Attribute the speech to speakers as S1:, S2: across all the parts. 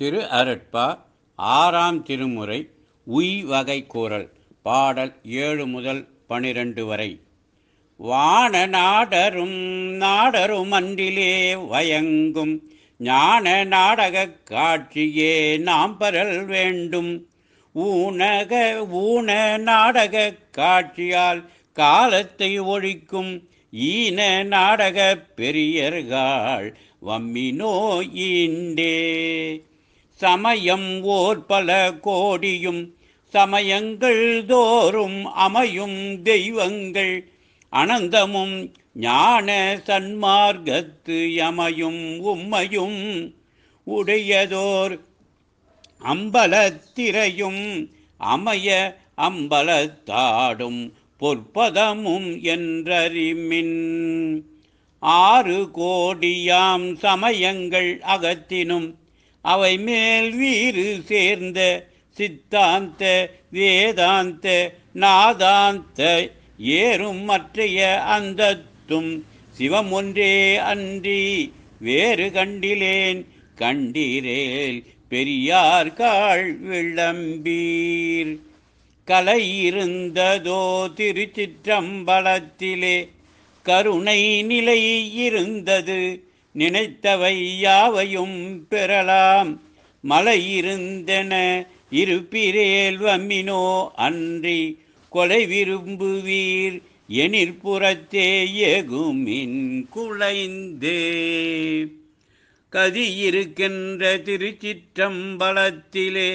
S1: திரு அருட்பா ஆறாம் திருமுறை உய் வகை கூறல் பாடல் ஏழு முதல் பனிரெண்டு வரை வான நாடரும் நாடரும் அன்றிலே வயங்கும் ஞான நாடக காட்சியே நாம் பரல் வேண்டும் ஊனக ஊன நாடக காட்சியால் காலத்தை ஒழிக்கும் ஈன நாடக பெரியர்கள் வம்மினோ ஈண்டே சமயம் ஓர் பல கோடியும் சமயங்கள் தோறும் அமையும் தெய்வங்கள் அனந்தமும் ஞான சன்மார்க்கத்து அமையும் உம்மையும் உடையதோர் அம்பலத்திரையும் அமைய அம்பலத்தாடும் பொற்பதமும் என்றறிமின் ஆறு கோடியாம் சமயங்கள் அகத்தினும் அவை மேல் வீறு சேர்ந்த சித்தாந்த வேதாந்த நாதாந்த ஏறும் மற்றைய அந்தத்தும் சிவம் ஒன்றே அன்றி வேறு கண்டிலேன் கண்டீரேல் பெரியார் கால் விளம்பீர் கலை இருந்ததோ திருச்சிற்றம்பலத்திலே கருணை நிலை இருந்தது நினைத்தவை யாவையும் பெறலாம் மலை இருந்தென இருப்பிரேல் வம்மினோ அன்றி கொலை விரும்புவீர் எனிற்புறத்தே ஏகுமின் குலைந்தே கதி இருக்கின்ற திருச்சிற்றம்பலத்திலே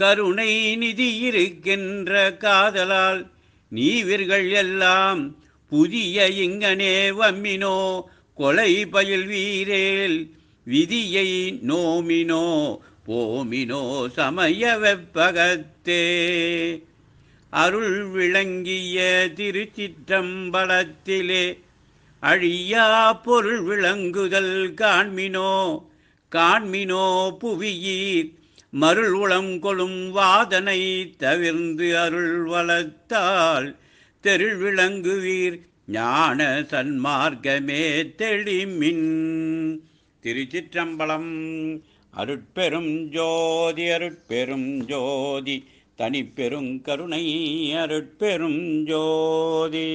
S1: கருணை நிதி இருக்கின்ற காதலால் நீவிர்கள் எல்லாம் புதிய இங்கனே வம்மினோ கொலை பயில் வீரேல் விதியை நோமினோ போமினோ சமய வெப்பகத்தே அருள் விளங்கிய திருச்சிற்றம்பலத்திலே அழியா பொருள் விளங்குதல் காண்மினோ காண்மினோ புவியீர் மருள் உளம் கொளும் வாதனை தவிர்ந்து அருள் வளர்த்தால் தெருள் விளங்குவீர் ஞான சன்மார்க்கமே தெளிமின் திருச்சிற்றம்பலம் அருட்பெரும் ஜோதி அருட்பெரும் ஜோதி தனிப்பெருங்கருணை அருட்பெரும் ஜோதி